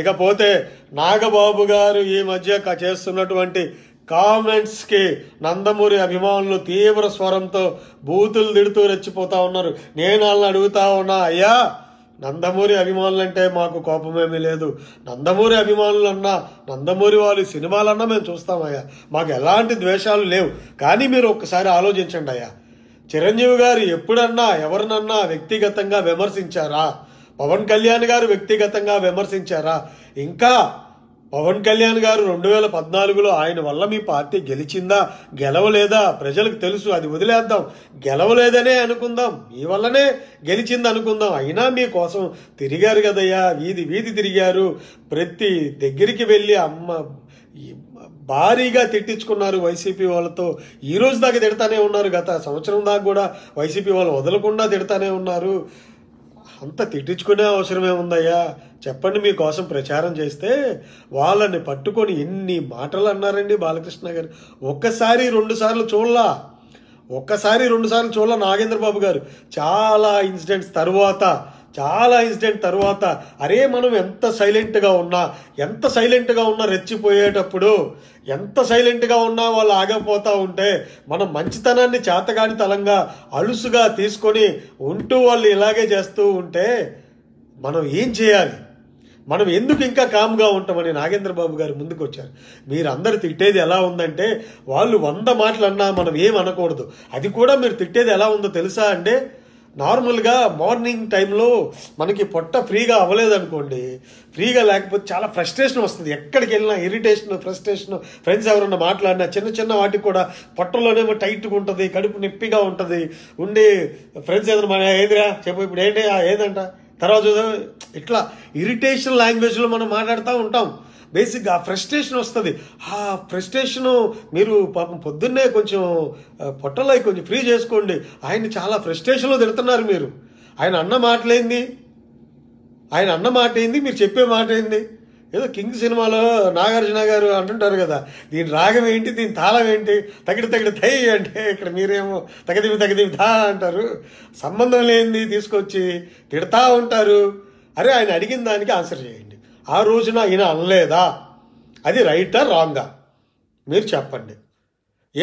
ఇకపోతే నాగబాబు గారు ఈ మధ్య చేస్తున్నటువంటి కామెంట్స్కి నందమూరి అభిమానులు తీవ్ర స్వరంతో బూతులు తిడుతూ రెచ్చిపోతా ఉన్నారు నేను వాళ్ళని అడుగుతా ఉన్నా అయ్యా నందమూరి అభిమానులంటే మాకు కోపమేమీ లేదు నందమూరి అభిమానులన్నా నందమూరి వారి సినిమాలన్నా మేము చూస్తామయ్యా మాకు ఎలాంటి ద్వేషాలు లేవు కానీ మీరు ఒక్కసారి ఆలోచించండి అయ్యా చిరంజీవి గారు ఎప్పుడన్నా ఎవరినన్నా వ్యక్తిగతంగా విమర్శించారా పవన్ కళ్యాణ్ గారు వ్యక్తిగతంగా విమర్శించారా ఇంకా పవన్ కళ్యాణ్ గారు రెండు వేల పద్నాలుగులో ఆయన వల్ల మీ పార్టీ గెలిచిందా గెలవలేదా ప్రజలకు తెలుసు అది వదిలేద్దాం గెలవలేదనే అనుకుందాం మీ వల్లనే గెలిచింది అనుకుందాం అయినా మీకోసం తిరిగారు కదయ్యా వీధి వీధి తిరిగారు ప్రతి దగ్గరికి వెళ్ళి అమ్మ భారీగా తిట్టించుకున్నారు వైసీపీ వాళ్ళతో ఈ రోజు దాకా తిడతానే ఉన్నారు గత సంవత్సరం దాకా కూడా వైసీపీ వాళ్ళు వదలకుండా తిడతానే ఉన్నారు అంత తిట్టించుకునే అవసరమే ఉందయ్యా చెప్పండి మీకోసం ప్రచారం చేస్తే వాళ్ళని పట్టుకొని ఎన్ని మాటలు అన్నారండి బాలకృష్ణ గారు ఒక్కసారి రెండుసార్లు చూడలా ఒక్కసారి రెండుసార్లు చూడాల నాగేంద్ర బాబు గారు చాలా ఇన్సిడెంట్స్ తర్వాత చాలా ఇన్సిడెంట్ తర్వాత అరే మనం ఎంత సైలెంట్గా ఉన్నా ఎంత సైలెంట్గా ఉన్నా రెచ్చిపోయేటప్పుడు ఎంత సైలెంట్గా ఉన్నా వాళ్ళు ఆగపోతూ ఉంటే మనం మంచితనాన్ని చేతగాని తలంగా అలుసుగా తీసుకొని ఉంటూ వాళ్ళు ఇలాగే చేస్తూ ఉంటే మనం ఏం చేయాలి మనం ఎందుకు ఇంకా కామ్గా ఉంటామని నాగేంద్రబాబు గారు ముందుకు వచ్చారు మీరు అందరు తిట్టేది ఎలా ఉందంటే వాళ్ళు వంద మాటలు అన్నా మనం ఏం అనకూడదు అది కూడా మీరు తిట్టేది ఎలా ఉందో తెలుసా అంటే నార్మల్గా మార్నింగ్ టైంలో మనకి పొట్ట ఫ్రీగా అవ్వలేదనుకోండి ఫ్రీగా లేకపోతే చాలా ఫ్రస్ట్రేషన్ వస్తుంది ఎక్కడికి వెళ్ళినా ఇరిటేషన్ ఫ్రస్ట్రేషన్ ఫ్రెండ్స్ ఎవరన్నా మాట్లాడినా చిన్న చిన్న వాటికి కూడా పొట్టలోనేమో టైట్గా ఉంటుంది కడుపు నొప్పిగా ఉంటుంది ఉండి ఫ్రెండ్స్ ఏదైనా మన ఏదిరా చెప్పు ఇప్పుడు ఏంటి ఏదంట తర్వాత ఇట్లా ఇరిటేషన్ లాంగ్వేజ్లో మనం మాట్లాడుతూ ఉంటాం బేసిక్గా ఫ్రస్ట్రేషన్ వస్తుంది ఆ ఫ్రస్ట్రేషను మీరు పాపం పొద్దున్నే కొంచెం పొట్టలై కొంచెం ఫ్రీ చేసుకోండి ఆయన చాలా ఫ్రస్ట్రేషన్లో తిడుతున్నారు మీరు ఆయన అన్న మాటలేంది ఆయన అన్న మాట ఏంది మీరు చెప్పే మాట ఏంది ఏదో కింగ్ సినిమాలో నాగార్జున గారు అంటుంటారు కదా దీని రాగం ఏంటి దీని తాళం ఏంటి తగిడి తగిడి తై అంటే ఇక్కడ మీరేమో తగదివి తగదివి తా అంటారు సంబంధం లేనిది తీసుకొచ్చి తిడతా ఉంటారు అరే ఆయన అడిగిన దానికి ఆన్సర్ చేయండి ఆ రోజున ఈయన అనలేదా అది రైటా రాంగా మీరు చెప్పండి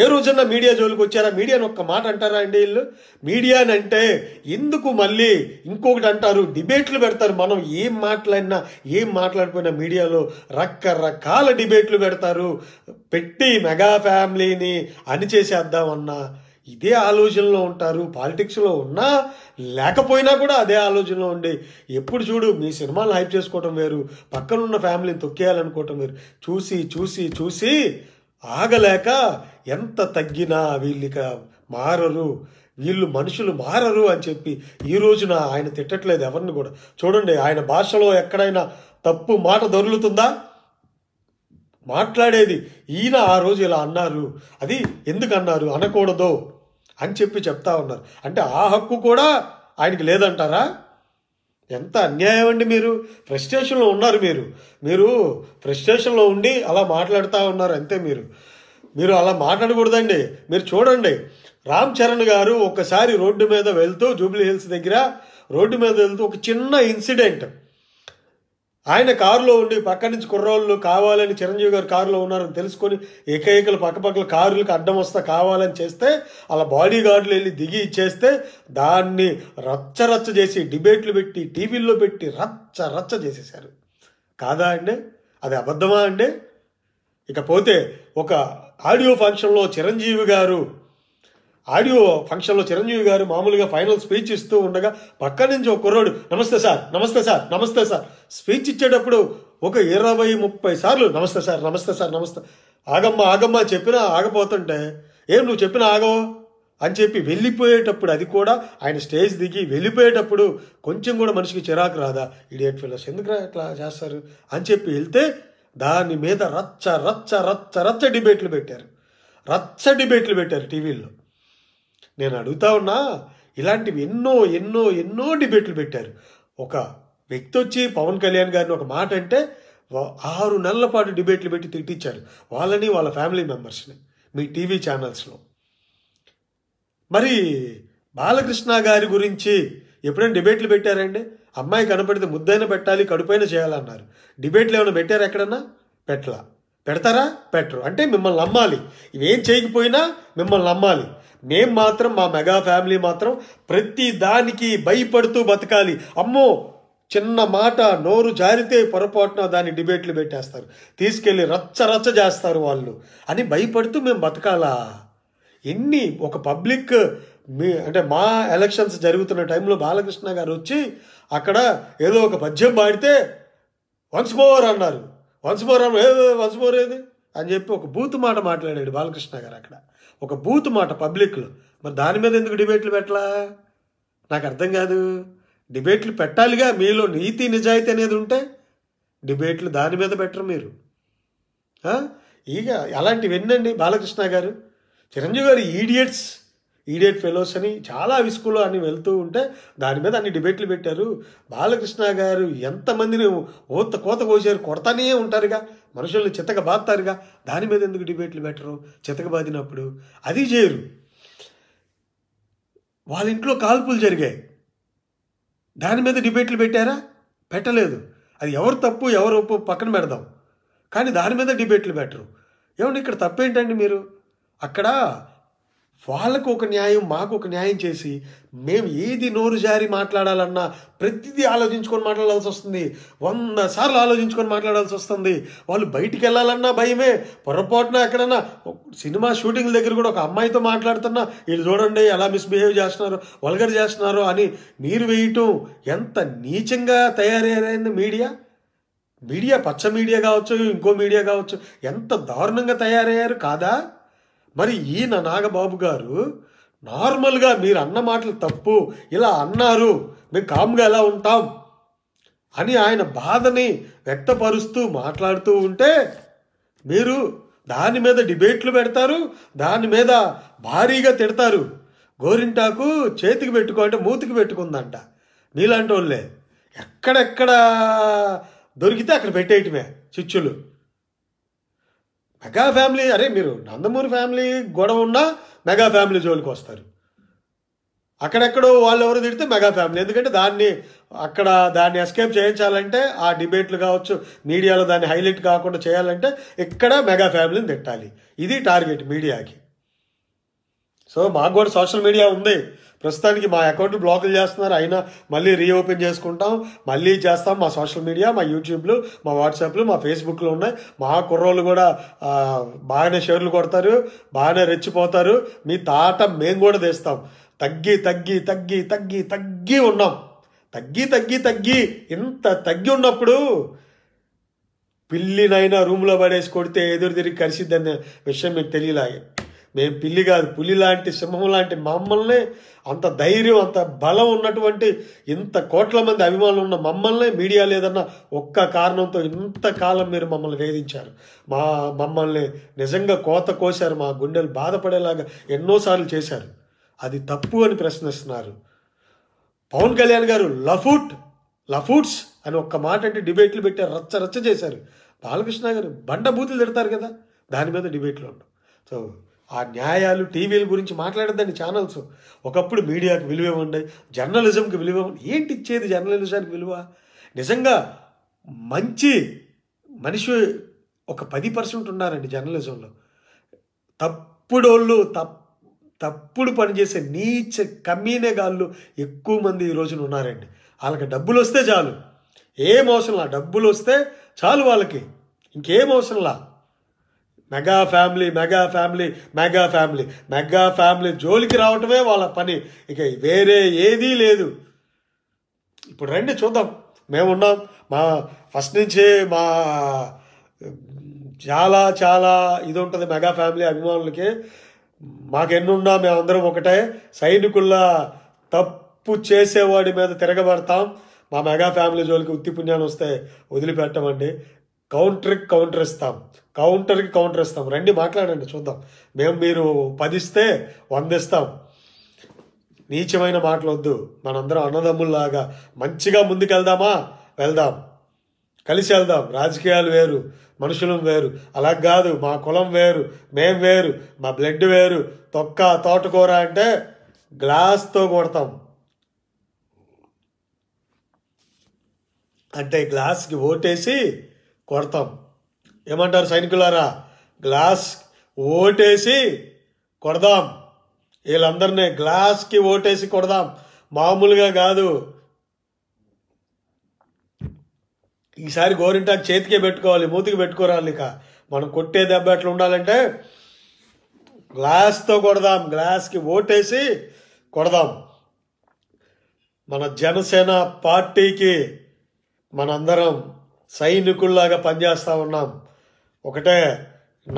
ఏ రోజున మీడియా జోలికి వచ్చారా మీడియాని ఒక్క మాట అంటారా అండి వీళ్ళు అని అంటే ఎందుకు మళ్ళీ ఇంకొకటి అంటారు డిబేట్లు పెడతారు మనం ఏం మాట్లాడినా ఏం మాట్లాడిపోయినా మీడియాలో రకరకాల డిబేట్లు పెడతారు పెట్టి మెగా ఫ్యామిలీని చేసేద్దామన్నా ఇదే ఆలోచనలో ఉంటారు పాలిటిక్స్లో ఉన్నా లేకపోయినా కూడా అదే ఆలోచనలో ఉండే ఎప్పుడు చూడు మీ సినిమాలు హైప్ చేసుకోవటం వేరు పక్కనున్న ఫ్యామిలీని తొక్కేయాలనుకోవటం వేరు చూసి చూసి చూసి ఆగలేక ఎంత తగ్గినా వీళ్ళిక మారరు వీళ్ళు మనుషులు మారరు అని చెప్పి ఈ రోజున ఆయన తిట్టట్లేదు ఎవరిని కూడా చూడండి ఆయన భాషలో ఎక్కడైనా తప్పు మాట దొరులుతుందా మాట్లాడేది ఈయన ఆ రోజు ఇలా అన్నారు అది ఎందుకన్నారు అనకూడదు అని చెప్పి చెప్తా ఉన్నారు అంటే ఆ హక్కు కూడా ఆయనకి లేదంటారా ఎంత అన్యాయం అండి మీరు ఫ్రస్ట్రేషన్లో ఉన్నారు మీరు మీరు ఫ్రస్ట్రేషన్లో ఉండి అలా మాట్లాడుతూ ఉన్నారు అంతే మీరు మీరు అలా మాట్లాడకూడదండి మీరు చూడండి రామ్ చరణ్ గారు ఒకసారి రోడ్డు మీద వెళ్తూ జూబ్లీ హిల్స్ దగ్గర రోడ్డు మీద వెళ్తూ ఒక చిన్న ఇన్సిడెంట్ ఆయన కారులో ఉండి పక్క నుంచి కుర్రోళ్ళు కావాలని చిరంజీవి గారు కారులో ఉన్నారని తెలుసుకొని ఏకైకలు పక్కపక్కల కారులకు అడ్డం వస్తా కావాలని చేస్తే అలా బాడీ గార్డులు వెళ్ళి దిగి ఇచ్చేస్తే దాన్ని రచ్చరచ్చ చేసి డిబేట్లు పెట్టి టీవీల్లో పెట్టి రచ్చ రచ్చ చేసేశారు కాదా అండి అది అబద్ధమా అండి ఇకపోతే ఒక ఆడియో ఫంక్షన్లో చిరంజీవి గారు ఆడియో ఫంక్షన్లో చిరంజీవి గారు మామూలుగా ఫైనల్ స్పీచ్ ఇస్తూ ఉండగా పక్క నుంచి ఒక కుర్రాడు నమస్తే సార్ నమస్తే సార్ నమస్తే సార్ స్పీచ్ ఇచ్చేటప్పుడు ఒక ఇరవై ముప్పై సార్లు నమస్తే సార్ నమస్తే సార్ నమస్తే ఆగమ్మ ఆగమ్మ చెప్పినా ఆగపోతుంటే ఏం నువ్వు చెప్పినా ఆగవు అని చెప్పి వెళ్ళిపోయేటప్పుడు అది కూడా ఆయన స్టేజ్ దిగి వెళ్ళిపోయేటప్పుడు కొంచెం కూడా మనిషికి చిరాకు రాదా ఇడియట్ ఫిల్లర్స్ ఎందుకు ఇట్లా చేస్తారు అని చెప్పి వెళ్తే దాని మీద రచ్చ రచ్చ రచ్చ రచ్చ డిబేట్లు పెట్టారు రచ్చ డిబేట్లు పెట్టారు టీవీల్లో నేను అడుగుతా ఉన్నా ఇలాంటివి ఎన్నో ఎన్నో ఎన్నో డిబేట్లు పెట్టారు ఒక వ్యక్తి వచ్చి పవన్ కళ్యాణ్ గారిని ఒక మాట అంటే ఆరు నెలల పాటు డిబేట్లు పెట్టి తిట్టించారు వాళ్ళని వాళ్ళ ఫ్యామిలీ మెంబర్స్ని మీ టీవీ ఛానల్స్లో మరి బాలకృష్ణ గారి గురించి ఎప్పుడైనా డిబేట్లు పెట్టారండి అమ్మాయి కనపడితే ముద్దైన పెట్టాలి కడుపైన చేయాలన్నారు డిబేట్లు ఏమైనా పెట్టారు ఎక్కడన్నా పెట్టలా పెడతారా పెట్టరు అంటే మిమ్మల్ని నమ్మాలి ఇవేం చేయకపోయినా మిమ్మల్ని నమ్మాలి మేం మాత్రం మా మెగా ఫ్యామిలీ మాత్రం ప్రతి దానికి భయపడుతూ బతకాలి అమ్మో చిన్న మాట నోరు జారితే పొరపాటున దాని డిబేట్లు పెట్టేస్తారు తీసుకెళ్ళి రచ్చ రచ్చ చేస్తారు వాళ్ళు అని భయపడుతూ మేము బతకాలా ఎన్ని ఒక పబ్లిక్ మీ అంటే మా ఎలక్షన్స్ జరుగుతున్న టైంలో బాలకృష్ణ గారు వచ్చి అక్కడ ఏదో ఒక పద్యం పాడితే వన్స్ మోర్ అన్నారు వన్స్ మోర్ వన్స్ మోర్ ఏది అని చెప్పి ఒక బూత్ మాట మాట్లాడాడు బాలకృష్ణ గారు అక్కడ ఒక బూత్ మాట పబ్లిక్లో మరి దాని మీద ఎందుకు డిబేట్లు పెట్టలా నాకు అర్థం కాదు డిబేట్లు పెట్టాలిగా మీలో నీతి నిజాయితీ అనేది ఉంటే డిబేట్లు దాని మీద పెట్టరు మీరు ఇక అలాంటివి ఎన్నండి బాలకృష్ణ గారు చిరంజీవి గారు ఈడియట్స్ ఈడియట్ ఫెలోస్ అని చాలా విసుకులు అని వెళ్తూ ఉంటే దాని మీద అన్ని డిబేట్లు పెట్టారు బాలకృష్ణ గారు ఎంతమందిని ఓత కోత కోసారు కొడతానే ఉంటారుగా మనుషుల్ని చితక బాధతారుగా దాని మీద ఎందుకు డిబేట్లు పెట్టరు చితక బాదినప్పుడు అది చేయరు వాళ్ళ ఇంట్లో కాల్పులు జరిగాయి దాని మీద డిబేట్లు పెట్టారా పెట్టలేదు అది ఎవరు తప్పు ఎవరు ఒప్పు పక్కన పెడదాం కానీ దాని మీద డిబేట్లు పెట్టరు ఏమండి ఇక్కడ తప్పేంటండి మీరు అక్కడ వాళ్ళకు ఒక న్యాయం మాకు ఒక న్యాయం చేసి మేము ఏది నోరు జారి మాట్లాడాలన్నా ప్రతిదీ ఆలోచించుకొని మాట్లాడాల్సి వస్తుంది వంద సార్లు ఆలోచించుకొని మాట్లాడాల్సి వస్తుంది వాళ్ళు బయటికి వెళ్ళాలన్నా భయమే పొరపాటున ఎక్కడన్నా సినిమా షూటింగ్ల దగ్గర కూడా ఒక అమ్మాయితో మాట్లాడుతున్నా వీళ్ళు చూడండి ఎలా మిస్బిహేవ్ చేస్తున్నారు వల్గర్ చేస్తున్నారు అని నీరు వేయటం ఎంత నీచంగా తయారయ్యారైంది మీడియా మీడియా పచ్చ మీడియా కావచ్చు ఇంకో మీడియా కావచ్చు ఎంత దారుణంగా తయారయ్యారు కాదా మరి ఈయన నాగబాబు గారు నార్మల్గా మీరు అన్న మాటలు తప్పు ఇలా అన్నారు మేము కామ్గా ఎలా ఉంటాం అని ఆయన బాధని వ్యక్తపరుస్తూ మాట్లాడుతూ ఉంటే మీరు దాని మీద డిబేట్లు పెడతారు దాని మీద భారీగా తిడతారు గోరింటాకు చేతికి పెట్టుకో అంటే మూతికి పెట్టుకుందంట నీలాంటి వాళ్ళే ఎక్కడెక్కడ దొరికితే అక్కడ పెట్టేయటమే చిచ్చులు మెగా ఫ్యామిలీ అరే మీరు నందమూరి ఫ్యామిలీ గొడవ ఉన్నా మెగా ఫ్యామిలీ జోలికి వస్తారు అక్కడెక్కడో వాళ్ళు ఎవరు తిడితే మెగా ఫ్యామిలీ ఎందుకంటే దాన్ని అక్కడ దాన్ని ఎస్కేప్ చేయించాలంటే ఆ డిబేట్లు కావచ్చు మీడియాలో దాన్ని హైలైట్ కాకుండా చేయాలంటే ఇక్కడ మెగా ఫ్యామిలీని తిట్టాలి ఇది టార్గెట్ మీడియాకి సో మాకు కూడా సోషల్ మీడియా ఉంది ప్రస్తుతానికి మా అకౌంట్ బ్లాకులు చేస్తున్నారు అయినా మళ్ళీ రీఓపెన్ చేసుకుంటాం మళ్ళీ చేస్తాం మా సోషల్ మీడియా మా యూట్యూబ్లు మా వాట్సాప్లు మా ఫేస్బుక్లు ఉన్నాయి మా కుర్రోళ్ళు కూడా బాగానే షేర్లు కొడతారు బాగానే రెచ్చిపోతారు మీ తాట మేము కూడా తీస్తాం తగ్గి తగ్గి తగ్గి తగ్గి తగ్గి ఉన్నాం తగ్గి తగ్గి తగ్గి ఇంత తగ్గి ఉన్నప్పుడు పిల్లినైనా రూమ్లో పడేసి కొడితే ఎదురు తిరిగి కలిసిద్దని విషయం మీకు తెలియలాగే మేము పిల్లి కాదు పులి లాంటి సింహం లాంటి మమ్మల్ని అంత ధైర్యం అంత బలం ఉన్నటువంటి ఇంత కోట్ల మంది అభిమానులు ఉన్న మమ్మల్ని మీడియా లేదన్న ఒక్క కారణంతో ఇంతకాలం మీరు మమ్మల్ని వేధించారు మా మమ్మల్ని నిజంగా కోత కోశారు మా గుండెలు బాధపడేలాగా ఎన్నోసార్లు చేశారు అది తప్పు అని ప్రశ్నిస్తున్నారు పవన్ కళ్యాణ్ గారు లఫూట్ లఫూట్స్ అని ఒక్క మాట అంటే డిబేట్లు పెట్టారు రచ్చ రచ్చ చేశారు బాలకృష్ణ గారు బండబూతులు తిడతారు కదా దాని మీద డిబేట్లు ఉండవు సో ఆ న్యాయాలు టీవీల గురించి మాట్లాడద్దండి ఛానల్స్ ఒకప్పుడు మీడియాకి విలువ ఉండే జర్నలిజంకి విలువ ఏంటి ఇచ్చేది జర్నలిజానికి విలువ నిజంగా మంచి మనిషి ఒక పది పర్సెంట్ ఉన్నారండి జర్నలిజంలో తప్పుడోళ్ళు తప్ తప్పుడు పనిచేసే నీచ కమ్మీనేగాళ్ళు ఎక్కువ మంది ఈ రోజున ఉన్నారండి వాళ్ళకి డబ్బులు వస్తే చాలు ఏం అవసరంలా డబ్బులు వస్తే చాలు వాళ్ళకి ఇంకేం అవసరంలా mega family mega family mega family mega family జోలికి రావటమే వాళ్ళ పని ఇక వేరే ఏదీ లేదు ఇప్పుడు రండి చూద్దాం మేమున్నాం మా ఫస్ట్ నుంచే మా చాలా చాలా ఇది ఉంటుంది మెగా ఫ్యామిలీ అభిమానులకి మాకెన్నున్నా మేమందరం ఒకటే సైనికుల తప్పు చేసేవాడి మీద తిరగబడతాం మా మెగా ఫ్యామిలీ జోలికి ఉత్తి పుణ్యాన్ని వస్తే వదిలిపెట్టమండి కౌంటర్కి కౌంటర్ ఇస్తాం కౌంటర్కి కౌంటర్ ఇస్తాం రండి మాట్లాడండి చూద్దాం మేము మీరు పదిస్తే వందిస్తాం నీచమైన మాటలు వద్దు మనందరం అన్నదమ్ముల్లాగా మంచిగా ముందుకెళ్దామా వెళ్దాం కలిసి వెళ్దాం రాజకీయాలు వేరు మనుషులం వేరు అలా కాదు మా కులం వేరు మేం వేరు మా బ్లడ్ వేరు తొక్క తోటకూర అంటే గ్లాస్తో కొడతాం అంటే గ్లాస్కి ఓటేసి కొడతాం ఏమంటారు సైనికులారా గ్లాస్ ఓటేసి కొడదాం వీళ్ళందరినీ గ్లాస్కి ఓటేసి కొడదాం మామూలుగా కాదు ఈసారి గోరింటా చేతికే పెట్టుకోవాలి మూతికి పెట్టుకోరాలి ఇక మనం కొట్టే దెబ్బ ఎట్లా ఉండాలంటే గ్లాస్తో కొడదాం గ్లాస్కి ఓటేసి కొడదాం మన జనసేన పార్టీకి మనందరం సైనికుల్లాగా పనిచేస్తూ ఉన్నాం ఒకటే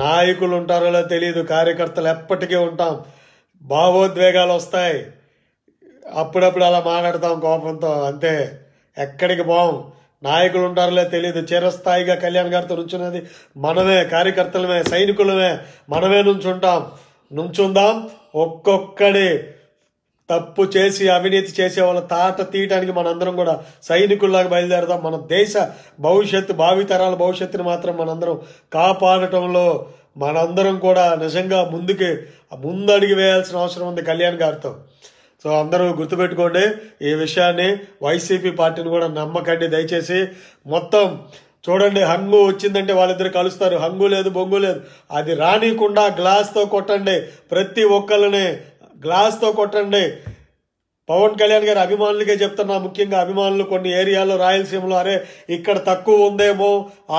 నాయకులు ఉంటారో తెలియదు కార్యకర్తలు ఎప్పటికీ ఉంటాం భావోద్వేగాలు వస్తాయి అప్పుడప్పుడు అలా మాట్లాడతాం కోపంతో అంతే ఎక్కడికి పోం నాయకులు ఉంటారులే తెలియదు చిరస్థాయిగా కళ్యాణ్ గారితో నుంచున్నది మనమే కార్యకర్తలమే సైనికులమే మనమే నుంచుంటాం నుంచుందాం ఒక్కొక్కడి తప్పు చేసి అవినీతి చేసే వాళ్ళ తాట తీయటానికి మనందరం కూడా సైనికుల్లాగా బయలుదేరదాం మన దేశ భవిష్యత్తు భావితరాల భవిష్యత్తుని మాత్రం మనందరం కాపాడటంలో మనందరం కూడా నిజంగా ముందుకి ముందడిగి వేయాల్సిన అవసరం ఉంది కళ్యాణ్ గారితో సో అందరూ గుర్తుపెట్టుకోండి ఈ విషయాన్ని వైసీపీ పార్టీని కూడా నమ్మకండి దయచేసి మొత్తం చూడండి హంగు వచ్చిందంటే వాళ్ళిద్దరు కలుస్తారు హంగు లేదు బొంగు లేదు అది రానికుండా గ్లాస్తో కొట్టండి ప్రతి ఒక్కరిని గ్లాస్తో కొట్టండి పవన్ కళ్యాణ్ గారి అభిమానులకే చెప్తున్నా ముఖ్యంగా అభిమానులు కొన్ని ఏరియాలో రాయలసీమలో అరే ఇక్కడ తక్కువ ఉందేమో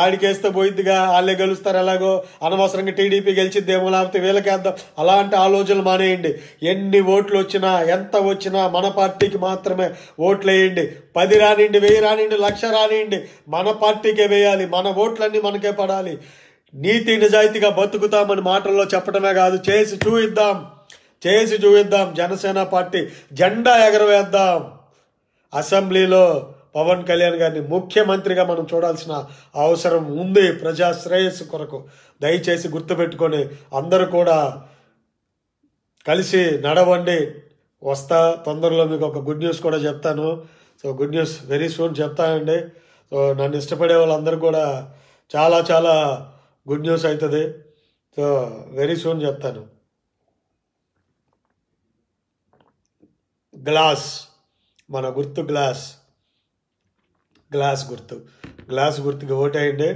ఆడికేస్తే పోయిద్దిగా వాళ్ళే గెలుస్తారు ఎలాగో అనవసరంగా టీడీపీ గెలిచిద్దేమో లేకపోతే వీళ్ళకేద్దాం అలాంటి ఆలోచనలు మానేయండి ఎన్ని ఓట్లు వచ్చినా ఎంత వచ్చినా మన పార్టీకి మాత్రమే ఓట్లు వేయండి పది రానియండి వెయ్యి రానియండి లక్ష రానియండి మన పార్టీకే వేయాలి మన ఓట్లన్నీ మనకే పడాలి నీతి నిజాయితీగా బతుకుతామని మాటల్లో చెప్పడమే కాదు చేసి చూయిద్దాం చేసి చూపిద్దాం జనసేన పార్టీ జెండా ఎగరవేద్దాం అసెంబ్లీలో పవన్ కళ్యాణ్ గారిని ముఖ్యమంత్రిగా మనం చూడాల్సిన అవసరం ఉంది ప్రజాశ్రేయస్సు కొరకు దయచేసి గుర్తుపెట్టుకొని అందరూ కూడా కలిసి నడవండి వస్తా తొందరలో మీకు ఒక గుడ్ న్యూస్ కూడా చెప్తాను so good news very soon చెప్తానండి సో నన్ను ఇష్టపడే వాళ్ళందరూ కూడా చాలా చాలా గుడ్ న్యూస్ అవుతుంది సో వెరీ సూన్ చెప్తాను గ్లాస్ మన గుర్తు గ్లాస్ గ్లాస్ గుర్తు గ్లాస్ గుర్తుకి ఓటేయండి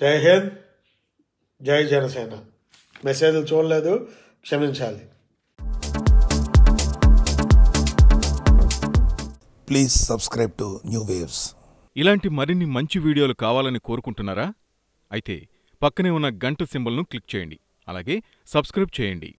జై హింద్ జై జనసేన మెసేజ్లు చూడలేదు క్షమించాలి please subscribe to New Waves ఇలాంటి మరిన్ని మంచి వీడియోలు కావాలని కోరుకుంటున్నారా అయితే పక్కనే ఉన్న గంట సింబల్ను క్లిక్ చేయండి అలాగే సబ్స్క్రైబ్ చేయండి